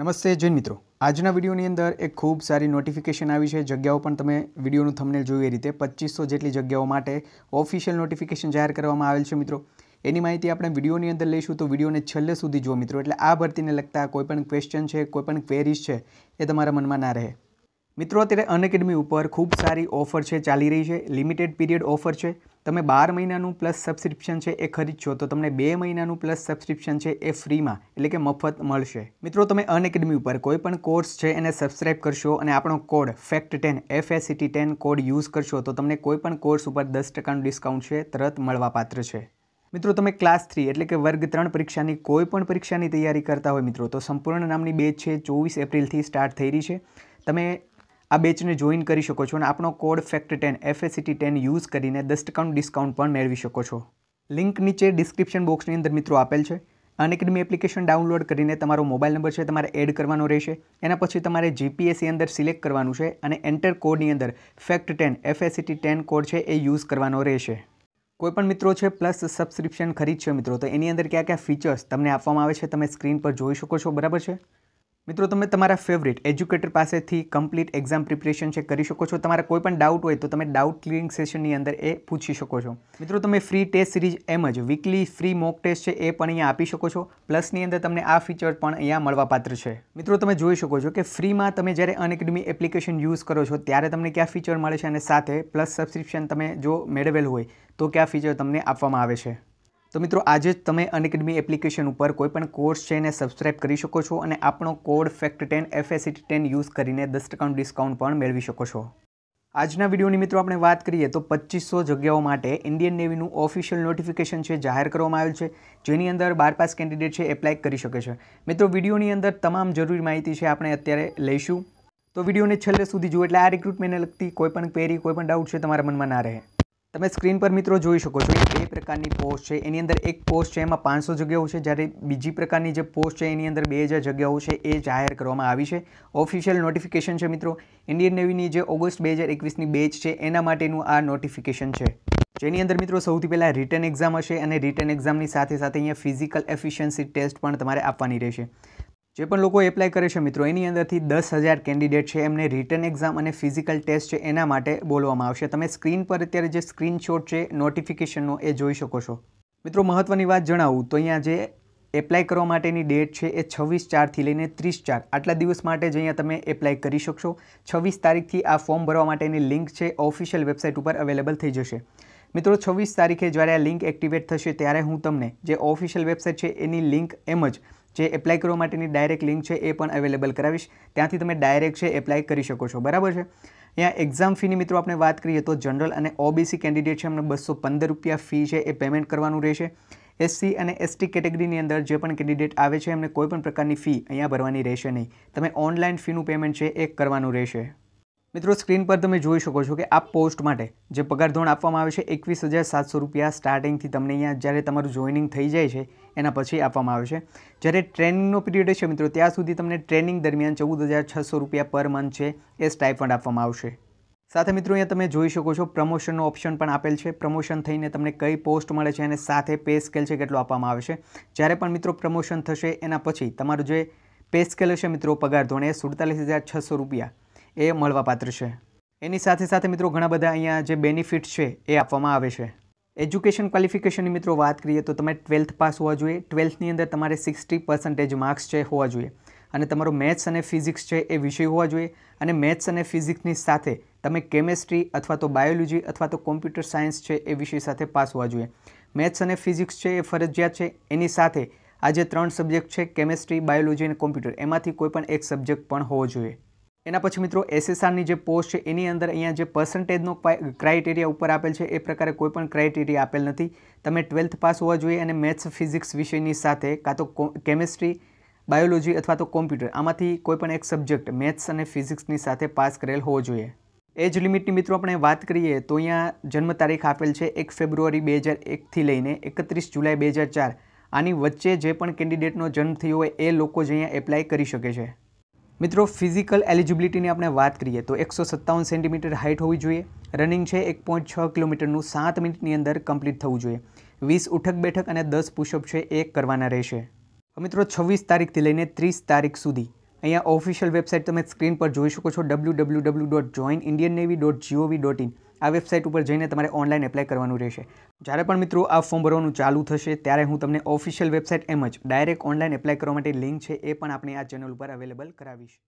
નમસ્તે જૈન મિત્રો આજના વિડીયોની અંદર એક ખૂબ સારી નોટિફિકેશન આવી છે જગ્યાઓ પણ તમે વિડીયોનું થંબનેલ જોયું એ રીતે પચીસો જેટલી જગ્યાઓ માટે ઓફિશિયલ નોટિફિકેશન જાહેર કરવામાં આવેલ છે મિત્રો એની માહિતી આપણે વિડીયોની અંદર લઈશું તો વિડીયોને છેલ્લે સુધી જુઓ મિત્રો એટલે આ ભરતીને લગતા કોઈપણ ક્વેશ્ચન છે કોઈપણ ક્વેરીઝ છે એ તમારા મનમાં ના રહે મિત્રો અત્યારે અનએકેડમી ઉપર ખૂબ સારી ઓફર છે ચાલી રહી છે લિમિટેડ પીરિયડ ઓફર છે તમે બાર મહિનાનું પ્લસ સબસ્ક્રિપ્શન છે એ ખરીદશો તો તમને બે મહિનાનું પ્લસ સબસ્ક્રિપ્શન છે એ ફ્રીમાં એટલે કે મફત મળશે મિત્રો તમે અનએકેડમી ઉપર કોઈ પણ કોર્સ છે એને સબસ્ક્રાઇબ કરશો અને આપણો code fact ten F A C T ten code use કરશો તો તમને કોઈ પણ કોર્સ ઉપર દસ ટકાનું ડિસ્કાઉન્ટ છે તરત મળવાપાત્ર છે મિત્રો તમે ક્લાસ થ્રી એટલે કે વર્ગ ત્રણ પરીક્ષાની કોઈ પણ પરીક્ષાની તૈયારી કરતા હોય મિત્રો તો સંપૂર્ણ નામની બેચ છે ચોવીસ એપ્રિલથી સ્ટાર્ટ થઈ રહી છે તમે આ બેચને જોઈન કરી શકો છો અને આપણો code fact ten F A C T ten use કરીને દસ ટકાનું ડિસ્કાઉન્ટ પણ મેળવી શકો છો લિંક નીચે ડિસ્ક્રિપ્શન બોક્સની અંદર મિત્રો આપેલ છે અનએકેડમી એપ્લિકેશન ડાઉનલોડ કરીને તમારો મોબાઈલ નંબર છે તમારે એડ કરવાનો રહેશે એના પછી તમારે જીપીએસસી e અંદર સિલેક્ટ કરવાનું છે અને એન્ટર કોડની અંદર fact ten F A C T ten code છે એ યુઝ કરવાનો રહેશે કોઈપણ મિત્રો છે પ્લસ સબસ્ક્રિપ્શન ખરીદશો મિત્રો તો એની અંદર કયા કયા ફીચર્સ તમને આપવામાં આવે છે તમે સ્ક્રીન પર જોઈ શકો છો બરાબર છે મિત્રો તમે તમારા ફેવરેટ એજ્યુકેટર પાસેથી કમ્પ્લીટ એક્ઝામ પ્રિપરેશન ચેક કરી શકો છો તમારા કોઈ પણ ડાઉટ હોય તો તમે ડાઉટ ક્લિયરિંગ સેશનની અંદર એ પૂછી શકો છો મિત્રો તમે ફ્રી ટેસ્ટ સિરીજ એમ જ વીકલી ફ્રી મોક ટેસ્ટ છે એ પણ અહીંયા આપી શકો છો પ્લસની અંદર તમને આ ફીચર પણ અહીંયા મળવાપાત્ર છે મિત્રો તમે જોઈ શકો છો કે ફ્રીમાં તમે જ્યારે અનએકેડમી એપ્લિકેશન યુઝ કરો છો ત્યારે તમને ક્યાં ફીચર મળે છે અને સાથે પ્લસ સબસ્ક્રિપ્શન તમે જો મેળવેલ હોય તો કયા ફીચર તમને આપવામાં આવે છે તો મિત્રો આજે જ તમે અનએકેડમી એપ્લિકેશન ઉપર કોઈપણ કોર્સ છે એને સબસ્ક્રાઇબ કરી શકો છો અને આપણો code fact ten F A C T ten use કરીને દસ ટકાનું ડિસ્કાઉન્ટ પણ મેળવી શકો છો આજના વિડીયોની મિત્રો આપણે વાત કરીએ તો પચીસો જગ્યાઓ માટે ઇન્ડિયન નેવીનું ઓફિશિયલ નોટિફિકેશન છે જાહેર કરવામાં આવેલ છે જેની અંદર બાર પાસ કેન્ડિડેટ છે એપ્લાય કરી શકે છે મિત્રો વિડીયોની અંદર તમામ જરૂરી માહિતી છે આપણે અત્યારે લઈશું તો વિડીયોને છેલ્લે સુધી જુઓ એટલે આ રિક્રુટમેન્ટને લગતી કોઈપણ ક્વેરી કોઈપણ ડાઉટ છે તમારા મનમાં ના રહે તમે સ્ક્રીન પર મિત્રો જોઈ શકો છો એક પ્રકારની પોસ્ટ છે એની અંદર એક પોસ્ટ છે એમાં પાંચસો જગ્યાઓ છે જ્યારે બીજી પ્રકારની જે પોસ્ટ છે એની અંદર બે હજાર જગ્યાઓ છે એ જાહેર કરવામાં આવી છે ઓફિશિયલ નોટિફિકેશન છે મિત્રો ઇન્ડિયન નેવીની જે ઓગસ્ટ બે હજાર એકવીસની બેચ છે એના માટેનું આ નોટિફિકેશન છે જેની અંદર મિત્રો સૌથી પહેલાં રિટર્ન એક્ઝામ હશે અને રિટર્ન એક્ઝામની સાથે સાથે અહીંયા ફિઝિકલ એફિશિયન્સી ટેસ્ટ પણ તમારે આપવાની રહેશે જે પણ લોકો એપ્લાય કરે છે મિત્રો એની અંદરથી દસ હજાર કેન્ડિડેટ છે એમને રિટર્ન એક્ઝામ અને ફિઝિકલ ટેસ્ટ છે એના માટે બોલવામાં આવશે તમે સ્ક્રીન પર અત્યારે જે સ્ક્રીનશોટ છે નોટિફિકેશનનો એ જોઈ શકો છો મિત્રો મહત્ત્વની વાત જણાવું તો અહીંયા જે એપ્લાય કરવા માટેની ડેટ છે એ છવ્વીસ ચારથી લઈને ત્રીસ ચાર આટલા દિવસ માટે જ અહીંયા તમે એપ્લાય કરી શકશો છવ્વીસ તારીખથી આ ફોર્મ ભરવા માટેની લિંક છે ઓફિશિયલ વેબસાઇટ ઉપર અવેલેબલ થઈ જશે મિત્રો છવ્વીસ તારીખે જ્યારે આ લિંક એક્ટિવેટ થશે ત્યારે હું તમને જે ઓફિશિયલ વેબસાઇટ છે એની લિંક એમ જ જે એપ્લાય કરવા માટેની ડાયરેક્ટ લિંક છે એ પણ અવેલેબલ કરાવીશ ત્યાંથી તમે ડાયરેક્ટ છે એપ્લાય કરી શકો છો બરાબર છે અહીંયા એક્ઝામ ફીની મિત્રો આપણે વાત કરીએ તો જનરલ અને ઓબીસી કેન્ડિડેટ છે એમને બસો પંદર રૂપિયા ફી છે એ પેમેન્ટ કરવાનું રહેશે એસસી અને એસટી કેટેગરીની અંદર જે પણ કેન્ડિડેટ આવે છે એમને કોઈપણ પ્રકારની ફી અહીંયા ભરવાની રહેશે નહીં તમે ઓનલાઈન ફીનું પેમેન્ટ છે એ કરવાનું રહેશે મિત્રો સ્ક્રીન પર તમે જોઈ શકો છો કે આ પોસ્ટ માટે જે પગાર આપવામાં આવે છે એકવીસ હજાર સાતસો રૂપિયા સ્ટાર્ટિંગથી તમને અહીંયા જ્યારે તમારું જોઈનિંગ થઈ જાય છે એના પછી આપવામાં આવે છે જ્યારે ટ્રેનિંગનો પીરિયડ છે મિત્રો ત્યાં સુધી તમને ટ્રેનિંગ દરમિયાન ચૌદ હજાર છસો રૂપિયા પર મંથ છે એ સ્ટાઇફંડ આપવામાં આવશે સાથે મિત્રો અહીંયા તમે જોઈ શકો છો પ્રમોશનનો ઓપ્શન પણ આપેલ છે પ્રમોશન થઈને તમને કઈ પોસ્ટ મળે છે અને સાથે પે સ્કેલ છે કેટલું આપવામાં આવે છે જ્યારે પણ મિત્રો પ્રમોશન થશે એના પછી તમારું જે પે સ્કેલ હશે મિત્રો પગાર ધોરણે સુડતાલીસ હજાર છસો રૂપિયા એ મળવાપાત્ર છે એની સાથે સાથે મિત્રો ઘણા બધા અહીંયા જે બેનિફિટ છે એ આપવામાં આવે છે એજ્યુકેશન ક્વોલિફિકેશનની મિત્રો વાત કરીએ તો તમે ટ્વેલ્થ પાસ હોવા જોઈએ ટ્વેલ્થની અંદર તમારે સિક્સટી પર્સન્ટેજ માર્ક્સ છે હોવા જોઈએ અને તમારો મેથ્સ અને ફિઝિક્સ છે એ વિષય હોવા જોઈએ અને મેથ્સ અને ફિઝિક્સની સાથે તમે કેમેસ્ટ્રી અથવા તો બાયોલોજી અથવા તો કોમ્પ્યુટર સાયન્સ છે એ વિષય સાથે પાસ હોવા જોઈએ મેથ્સ અને ફિઝિક્સ છે એ ફરજિયાત છે એની સાથે આ જે ત્રણ સબ્જેક્ટ છે કેમેસ્ટ્રી બાયોલોજી અને કોમ્પ્યુટર એમાંથી કોઈ પણ એક સબ્જેક્ટ પણ હોવો જોઈએ એના પછી મિત્રો એસએસઆરની જે પોસ્ટ છે એની અંદર અહીંયા જે પર્સન્ટેજનો ક્રાઇટેરિયા ઉપર આપેલ છે એ પ્રકારે કોઈ પણ ક્રાઇટેરિયા આપેલ નથી તમે ટ્વેલ્થ પાસ હોવા જોઈએ અને મેથ્સ ફિઝિક્સ વિષયની સાથે કાં તો કેમેસ્ટ્રી બાયોલોજી અથવા તો કોમ્પ્યુટર આમાંથી કોઈ પણ એક સબ્જેક્ટ મેથ્સ અને ફિઝિક્સની સાથે પાસ કરેલ હોવો જોઈએ એજ લિમિટની મિત્રો આપણે વાત કરીએ તો અહીંયા જન્મ તારીખ આપેલ છે એક ફેબ્રુઆરી બે હજાર એકથી લઈને એકત્રીસ જુલાઈ બે હજાર ચાર આની વચ્ચે જે પણ કેન્ડિડેટનો જન્મ થયો હોય એ લોકો જ અહીંયા એપ્લાય કરી શકે છે મિત્રો ફિઝિકલ એલિજિબિલિટીની આપણે વાત કરીએ તો એકસો સત્તાવન સેન્ટીમીટર હાઇટ હોવી જોઈએ રનિંગ છે એક પોઈન્ટ છ કિલોમીટરનું સાત મિનિટની અંદર કમ્પ્લીટ થવું જોઈએ વીસ ઉઠક બેઠક અને દસ પુશઅપ છે એ કરવાના રહેશે મિત્રો છવ્વીસ તારીખથી લઈને ત્રીસ તારીખ સુધી અહીંયા ઓફિશિયલ વેબસાઇટ તમે સ્ક્રીન પર જોઈ શકો છો W W W dot join Indian Navy dot G O V dot in આ વેબસાઇટ ઉપર જઈને તમારે ઓનલાઈન એપ્લાય કરવાનું રહેશે જ્યારે પણ મિત્રો આ ફોર્મ ભરવાનું ચાલુ થશે ત્યારે હું તમને ઓફિશિયલ વેબસાઇટ એમ જ ડાયરેક્ટ ઓનલાઈન એપ્લાય કરવા માટે લિંક છે એ પણ આપણે આ ચેનલ ઉપર અવેલેબલ કરાવીશ